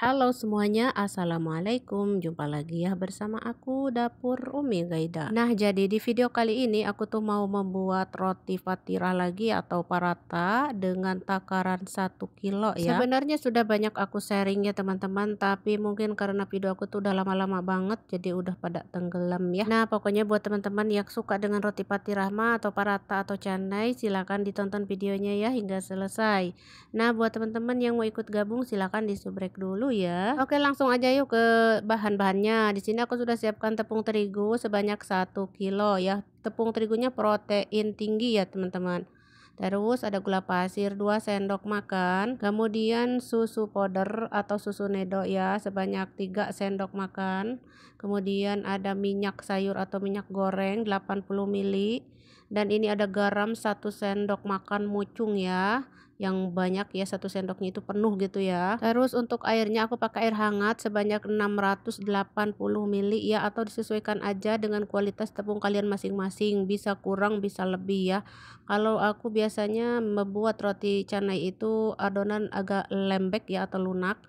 Halo semuanya, Assalamualaikum Jumpa lagi ya bersama aku Dapur Umi Gaida Nah jadi di video kali ini aku tuh mau membuat roti fatira lagi atau parata Dengan takaran 1 kilo ya Sebenarnya sudah banyak aku sharing ya teman-teman Tapi mungkin karena video aku tuh udah lama-lama banget Jadi udah pada tenggelam ya Nah pokoknya buat teman-teman yang suka dengan roti fatira ma atau parata atau canai Silahkan ditonton videonya ya hingga selesai Nah buat teman-teman yang mau ikut gabung silahkan di subrek dulu ya. Oke, langsung aja yuk ke bahan-bahannya. Di sini aku sudah siapkan tepung terigu sebanyak 1 kilo ya. Tepung terigunya protein tinggi ya, teman-teman. Terus ada gula pasir 2 sendok makan, kemudian susu powder atau susu nedo ya sebanyak 3 sendok makan. Kemudian ada minyak sayur atau minyak goreng 80 ml dan ini ada garam 1 sendok makan mucung ya yang banyak ya satu sendoknya itu penuh gitu ya terus untuk airnya aku pakai air hangat sebanyak 680 ml ya atau disesuaikan aja dengan kualitas tepung kalian masing-masing bisa kurang bisa lebih ya kalau aku biasanya membuat roti canai itu adonan agak lembek ya atau lunak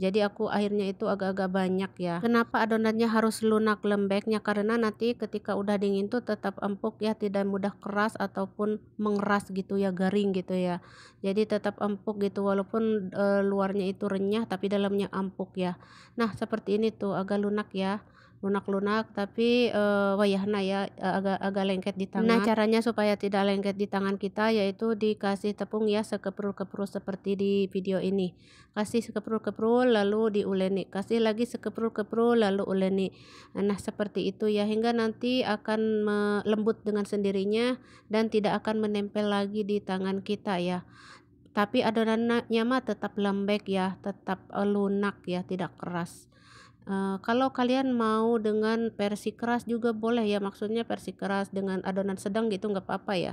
jadi aku akhirnya itu agak-agak banyak ya kenapa adonannya harus lunak lembeknya karena nanti ketika udah dingin tuh tetap empuk ya tidak mudah keras ataupun mengeras gitu ya garing gitu ya jadi tetap empuk gitu walaupun e, luarnya itu renyah tapi dalamnya empuk ya nah seperti ini tuh agak lunak ya lunak-lunak tapi uh, wayahna ya agak eh, agak lengket di nah, tangan. Nah, caranya supaya tidak lengket di tangan kita yaitu dikasih tepung ya sekeprul-keprul seperti di video ini. Kasih sekeprul-keprul lalu diuleni, kasih lagi sekeprul-keprul lalu uleni. Nah, seperti itu ya hingga nanti akan lembut dengan sendirinya dan tidak akan menempel lagi di tangan kita ya tapi adonannya mah tetap lembek ya, tetap eh, lunak ya, tidak keras kalau kalian mau dengan versi keras juga boleh ya maksudnya versi keras dengan adonan sedang gitu nggak apa-apa ya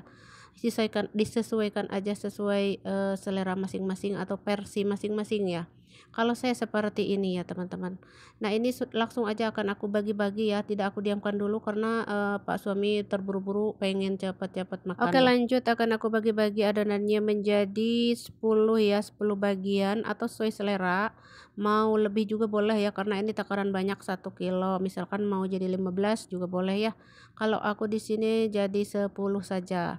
disesuaikan disesuaikan aja sesuai uh, selera masing-masing atau versi masing-masing ya kalau saya seperti ini ya teman-teman nah ini langsung aja akan aku bagi-bagi ya tidak aku diamkan dulu karena uh, pak suami terburu-buru pengen cepat-cepat makan oke ya. lanjut akan aku bagi-bagi adonannya menjadi 10 ya 10 bagian atau sesuai selera mau lebih juga boleh ya karena ini takaran banyak 1 kilo misalkan mau jadi 15 juga boleh ya kalau aku di sini jadi 10 saja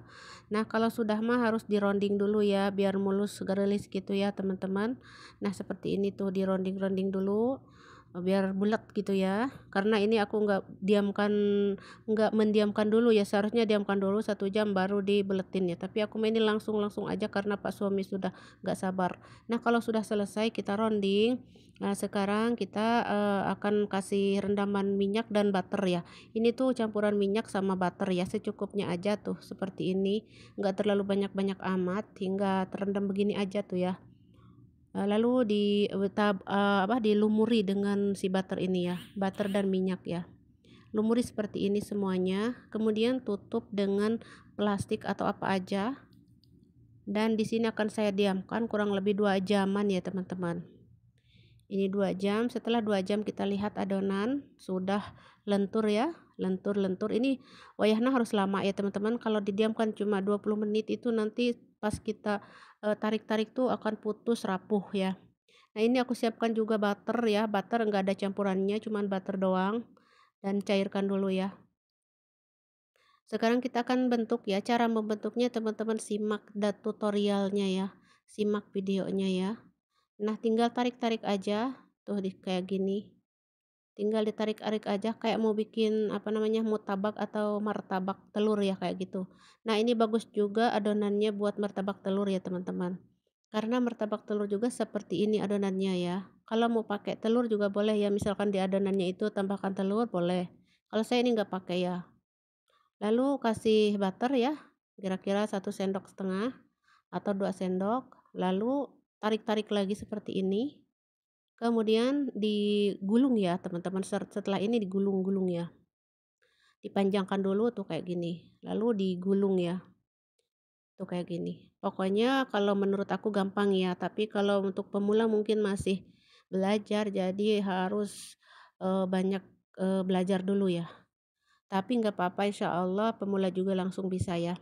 Nah, kalau sudah mah harus di rounding dulu ya biar mulus gerilis gitu ya, teman-teman. Nah, seperti ini tuh di rounding rounding dulu biar bulat gitu ya karena ini aku nggak diamkan nggak mendiamkan dulu ya seharusnya diamkan dulu satu jam baru dibeletin ya tapi aku ini langsung langsung aja karena pak suami sudah nggak sabar nah kalau sudah selesai kita rounding nah sekarang kita uh, akan kasih rendaman minyak dan butter ya ini tuh campuran minyak sama butter ya secukupnya aja tuh seperti ini nggak terlalu banyak-banyak amat hingga terendam begini aja tuh ya Eh, lalu di eh, tab, uh, apa dilumuri dengan si butter ini ya, butter dan minyak ya. Lumuri seperti ini semuanya, kemudian tutup dengan plastik atau apa aja. Dan di sini akan saya diamkan kurang lebih dua jaman ya teman-teman. Ini dua jam, setelah dua jam kita lihat adonan sudah lentur ya, lentur-lentur. Ini wayahnya harus lama ya teman-teman. Kalau didiamkan cuma 20 menit itu nanti pas kita tarik-tarik tuh akan putus rapuh ya nah ini aku siapkan juga butter ya butter enggak ada campurannya cuman butter doang dan cairkan dulu ya sekarang kita akan bentuk ya cara membentuknya teman-teman simak dan tutorialnya ya simak videonya ya nah tinggal tarik-tarik aja tuh di kayak gini tinggal ditarik-arik aja kayak mau bikin apa namanya mutabak atau martabak telur ya kayak gitu nah ini bagus juga adonannya buat martabak telur ya teman-teman karena martabak telur juga seperti ini adonannya ya kalau mau pakai telur juga boleh ya misalkan di adonannya itu tambahkan telur boleh kalau saya ini nggak pakai ya lalu kasih butter ya kira-kira satu sendok setengah atau dua sendok lalu tarik-tarik lagi seperti ini kemudian digulung ya teman-teman setelah ini digulung-gulung ya dipanjangkan dulu tuh kayak gini lalu digulung ya tuh kayak gini pokoknya kalau menurut aku gampang ya tapi kalau untuk pemula mungkin masih belajar jadi harus e, banyak e, belajar dulu ya tapi nggak apa-apa insya Allah pemula juga langsung bisa ya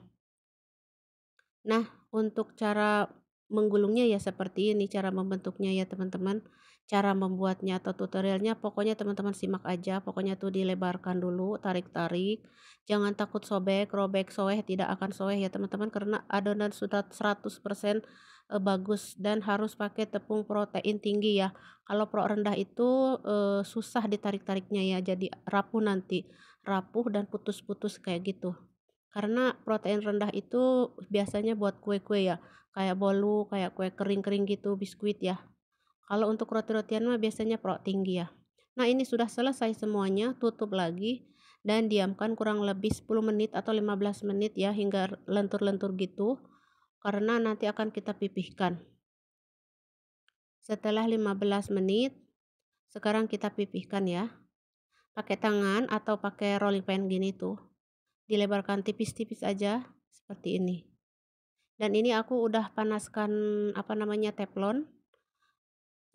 nah untuk cara menggulungnya ya seperti ini cara membentuknya ya teman-teman cara membuatnya atau tutorialnya pokoknya teman-teman simak aja pokoknya tuh dilebarkan dulu tarik-tarik jangan takut sobek robek soeh tidak akan soeh ya teman-teman karena adonan sudah 100% eh, bagus dan harus pakai tepung protein tinggi ya kalau pro rendah itu eh, susah ditarik-tariknya ya jadi rapuh nanti rapuh dan putus-putus kayak gitu karena protein rendah itu biasanya buat kue-kue ya kayak bolu kayak kue kering-kering gitu biskuit ya kalau untuk roti-rotian mah biasanya pro tinggi ya. Nah ini sudah selesai semuanya, tutup lagi dan diamkan kurang lebih 10 menit atau 15 menit ya hingga lentur-lentur gitu karena nanti akan kita pipihkan. Setelah 15 menit, sekarang kita pipihkan ya. Pakai tangan atau pakai rolling pin gini tuh. Dilebarkan tipis-tipis aja seperti ini. Dan ini aku udah panaskan apa namanya teflon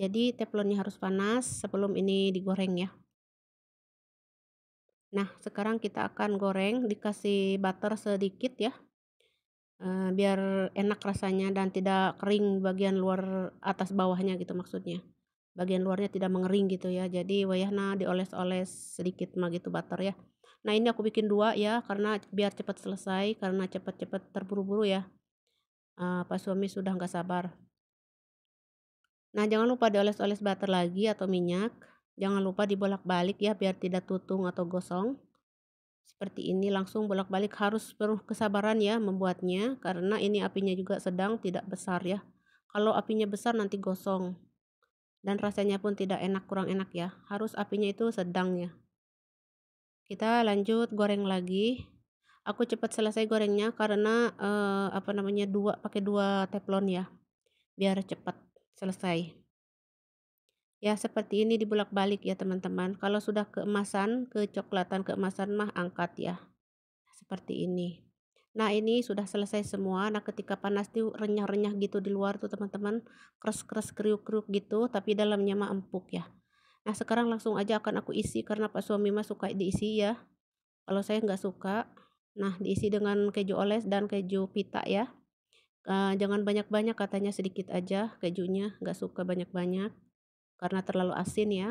jadi teflonnya harus panas sebelum ini digoreng ya. Nah, sekarang kita akan goreng dikasih butter sedikit ya. Eh, biar enak rasanya dan tidak kering bagian luar atas bawahnya gitu maksudnya. Bagian luarnya tidak mengering gitu ya. Jadi wayahna dioles-oles sedikit mah gitu butter ya. Nah, ini aku bikin dua ya karena biar cepat selesai karena cepat-cepat terburu-buru ya. Uh, Pak suami sudah nggak sabar. Nah, jangan lupa dioles-oles butter lagi atau minyak. Jangan lupa dibolak-balik ya biar tidak tutung atau gosong. Seperti ini langsung bolak-balik harus penuh kesabaran ya membuatnya karena ini apinya juga sedang tidak besar ya. Kalau apinya besar nanti gosong dan rasanya pun tidak enak kurang enak ya. Harus apinya itu sedang ya. Kita lanjut goreng lagi. Aku cepat selesai gorengnya karena eh, apa namanya dua pakai dua teflon ya biar cepat selesai ya seperti ini dibulak balik ya teman-teman kalau sudah keemasan kecoklatan keemasan mah angkat ya seperti ini nah ini sudah selesai semua nah ketika panas tuh renyah-renyah gitu di luar tuh teman-teman keras-keras kriuk-kriuk gitu tapi dalamnya mah empuk ya nah sekarang langsung aja akan aku isi karena pak suami mah suka diisi ya kalau saya nggak suka nah diisi dengan keju oles dan keju pita ya jangan banyak-banyak katanya, sedikit aja kejunya, nggak suka banyak-banyak, karena terlalu asin ya.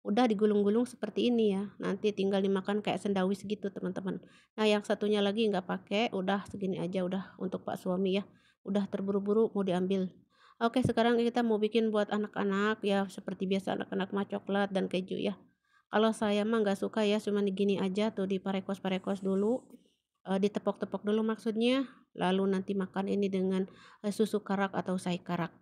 Udah digulung-gulung seperti ini ya, nanti tinggal dimakan kayak sendawis gitu teman-teman. Nah yang satunya lagi nggak pakai, udah segini aja udah untuk pak suami ya, udah terburu-buru mau diambil. Oke sekarang kita mau bikin buat anak-anak ya, seperti biasa anak-anak mah coklat dan keju ya. Kalau saya mah nggak suka ya, cuman gini aja tuh di parekos parekos dulu, e, ditepok-tepok dulu maksudnya lalu nanti makan ini dengan eh, susu karak atau sai karak.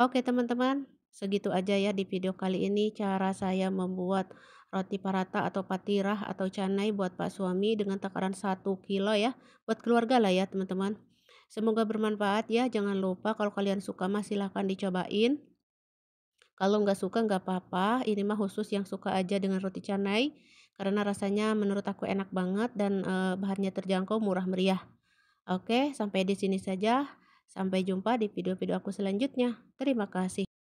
Oke teman-teman, segitu aja ya di video kali ini cara saya membuat roti parata atau patirah atau canai buat pak suami dengan takaran 1 kilo ya, buat keluarga lah ya teman-teman. Semoga bermanfaat ya, jangan lupa kalau kalian suka mah silahkan dicobain. Kalau nggak suka nggak apa-apa, ini mah khusus yang suka aja dengan roti canai karena rasanya menurut aku enak banget dan eh, bahannya terjangkau murah meriah. Oke, sampai di sini saja. Sampai jumpa di video-video aku selanjutnya. Terima kasih.